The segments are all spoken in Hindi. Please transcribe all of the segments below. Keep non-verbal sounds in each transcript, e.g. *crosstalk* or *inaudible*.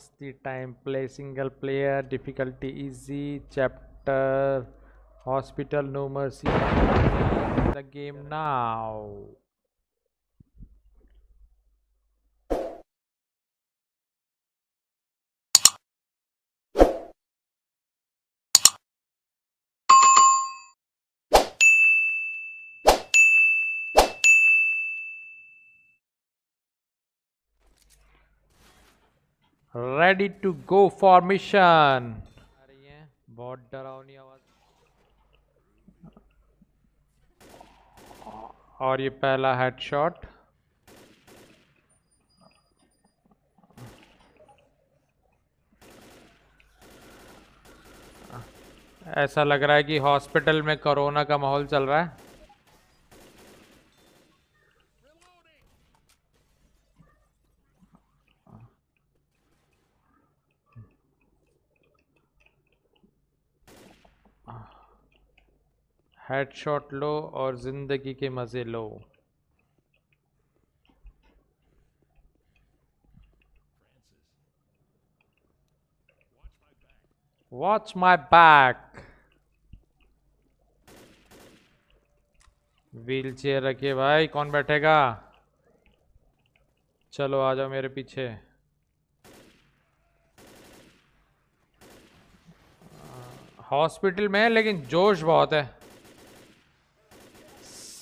masti time play single player difficulty easy chapter hospital no mercy the game now ready to go formation बहुत डरावनी आवाज और ये पहला हेडशॉट ऐसा लग रहा है कि हॉस्पिटल में कोरोना का माहौल चल रहा है हेड शॉट लो और ज़िंदगी के मज़े लो watch my back wheelchair रखिए भाई कौन बैठेगा चलो आ जाओ मेरे पीछे हॉस्पिटल हाँ, में लेकिन जोश बहुत है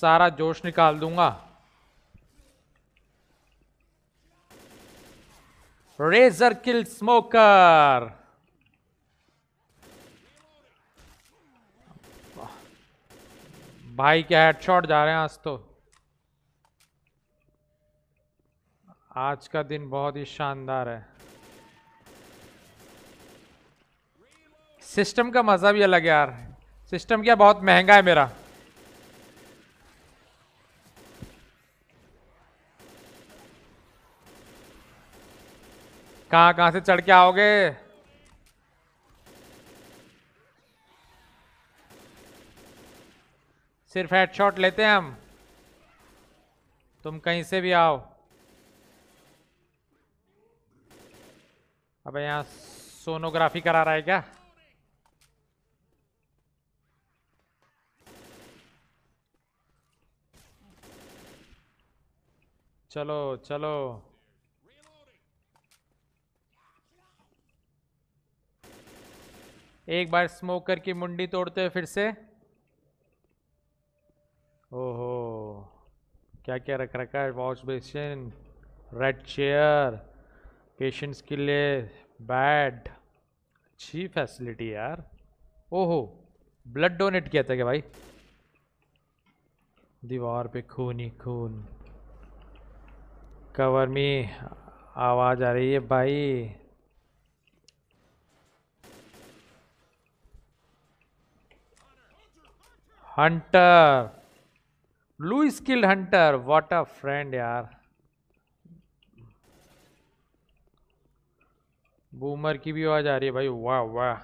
सारा जोश निकाल दूंगा रेजर किल स्मोकर भाई क्या हेडशॉट जा रहे हैं आज तो आज का दिन बहुत ही शानदार है सिस्टम का मज़ा भी अलग यार सिस्टम क्या बहुत महंगा है मेरा कहाँ कहाँ से चढ़ के आओगे सिर्फ हेडशॉट लेते हैं हम तुम कहीं से भी आओ अब यहां सोनोग्राफी करा रहा है क्या चलो चलो एक बार स्मोकर की मुंडी तोड़ते हुए फिर से ओहो क्या क्या रख रखा है wash basin red chair patients के लिए बेड अच्छी फैसिलिटी यार ओहो ब्लड डोनेट किया था क्या भाई दीवार पे खून ही खून कवर में आवाज़ आ रही है भाई हंटर लू skilled hunter what a friend यार बूमर की भी आवाज आ रही है भाई वाह वाह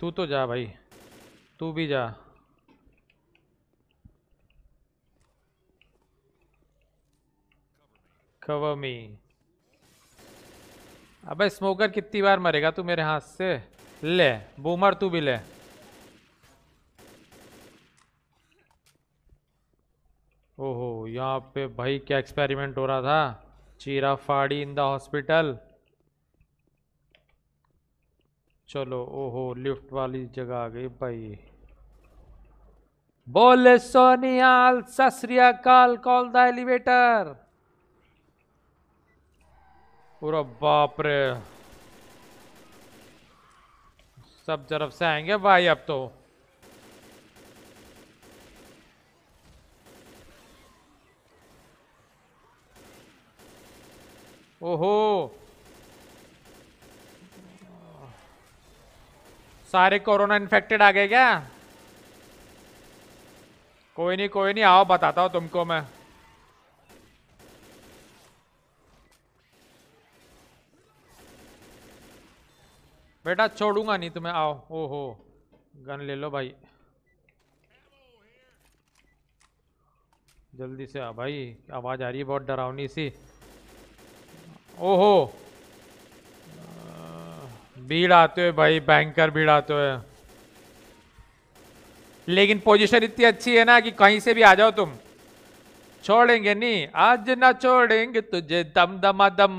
तू तो जा भाई तू भी जा कवर मी अबे स्मोकर कितनी बार मरेगा तू मेरे हाथ से ले बूमर तू भी ले ओहो यहाँ पे भाई क्या एक्सपेरिमेंट हो रहा था चीरा फाड़ी इन द हॉस्पिटल चलो ओहो लिफ्ट वाली जगह आ गई भाई बोले सोनियाल सत श्री अकाल कॉल द एलिवेटर पूरा बाप रे सब तरफ से आएंगे भाई अब तो ओहो सारे कोरोना इन्फेक्टेड आ गए क्या कोई नहीं कोई नहीं आओ बताता हूँ तुमको मैं बेटा छोड़ूंगा नहीं तुम्हें आओ ओहो गन ले लो भाई जल्दी से आ भाई आवाज़ आ रही है बहुत डरावनी सी ओहो भीड़ आते हुए भाई बैंकर भीड़ आते हुए लेकिन पोजीशन इतनी अच्छी है ना कि कहीं से भी आ जाओ तुम छोड़ेंगे नहीं आज ना छोड़ेंगे तुझे दम दम दम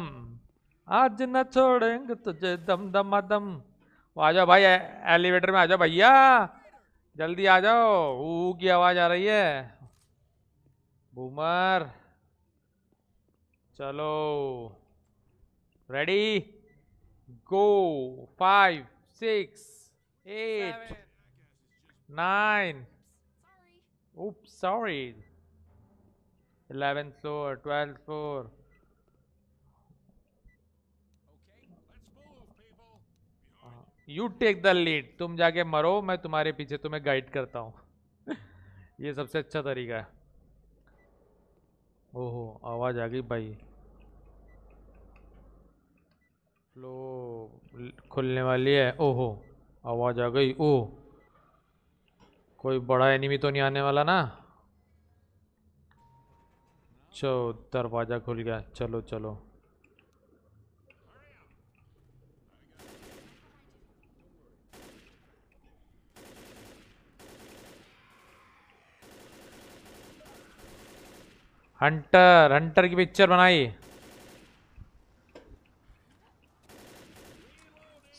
आज न छोड़ेंगे तुझे दम दम दम वो आ जाओ भाई एलिवेटर में आ जाओ भैया जल्दी आ जाओ ऊ की आवाज़ आ रही है बूमर चलो ready go five six eight nine oops sorry eleventh floor twelfth floor you take the lead तुम जाके मरो मैं तुम्हारे पीछे तुम्हें गाइड करता हूँ *laughs* ये सबसे अच्छा तरीका है ओहो आवाज़ आ गई भाई फ्लो खुलने वाली है ओहो आवाज़ आ गई ओ कोई बड़ा एनिमी तो नहीं आने वाला ना चलो दरवाज़ा खुल गया चलो चलो हंटर हंटर की पिक्चर बनाई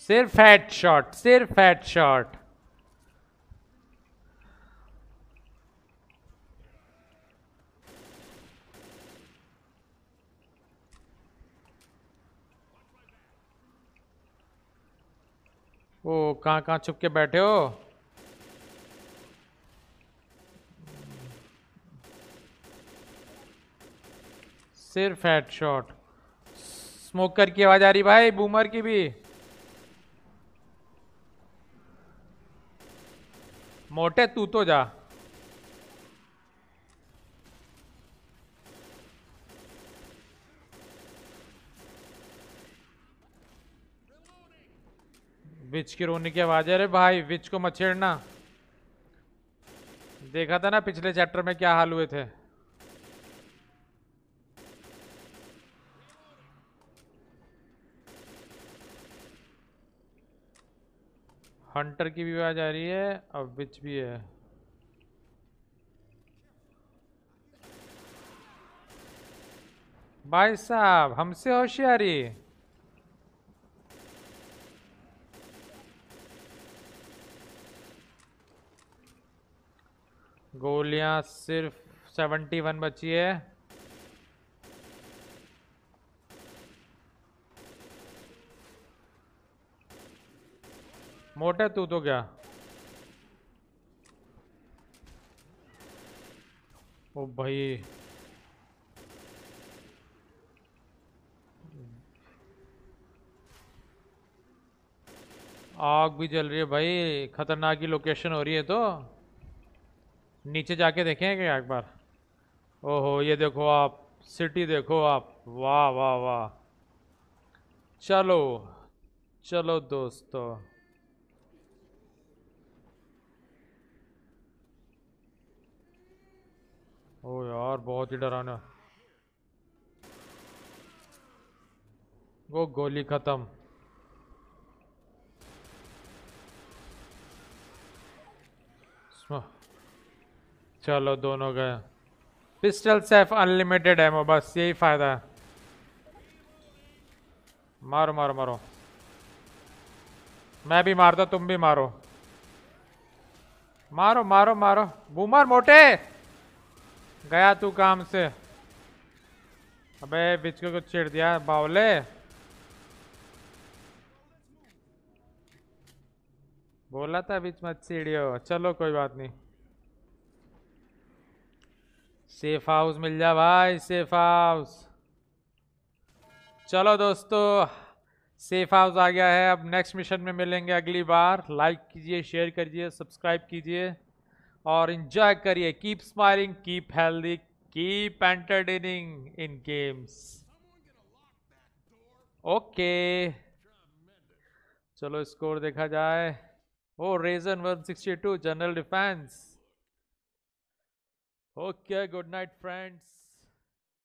सिर्फ हेड शॉट सिर्फ हेड शॉट ओ कहाँ कहाँ छुप के बैठे हो सिर्फ हेड शॉट स्मोकर की आवाज आ रही भाई बूमर की भी मोटे तू तो जा विच की रोने की आवाज है अरे भाई विच को मछेड़ना देखा था ना पिछले चैप्टर में क्या हाल हुए थे हंटर की भी आवाज़ आ रही है और विच भी है भाई साहब हमसे होशियारी गोलियां सिर्फ सेवेंटी वन बची है मोटे तू तो क्या ओ भाई आग भी जल रही है भाई खतरनाक ही लोकेशन हो रही है तो नीचे जाके देखें क्या एक बार ओहो ये देखो आप सिटी देखो आप वाह वाह वाह चलो चलो दोस्तों ओ यार बहुत ही डराना वो गोली खत्म चलो दोनों गए पिस्टल सेफ अनलिमिटेड है बस यही फायदा है मारो मारो मारो मैं भी मारता तुम भी मारो मारो मारो मारो बूमर मोटे गया तू काम से अबे बिच को छेड़ दिया बावले बोला था बीच मत सीढ़ियो चलो कोई बात नहीं सेफ हाउस मिल जा भाई सेफ हाउस चलो दोस्तों सेफ हाउस आ गया है अब नेक्स्ट मिशन में मिलेंगे अगली बार लाइक कीजिए शेयर कीजिए सब्सक्राइब कीजिए और इंजॉय करिए keep smiling keep healthy keep entertaining in games okay चलो स्कोर देखा जाए ओ रेजन 162 general defence okay good night friends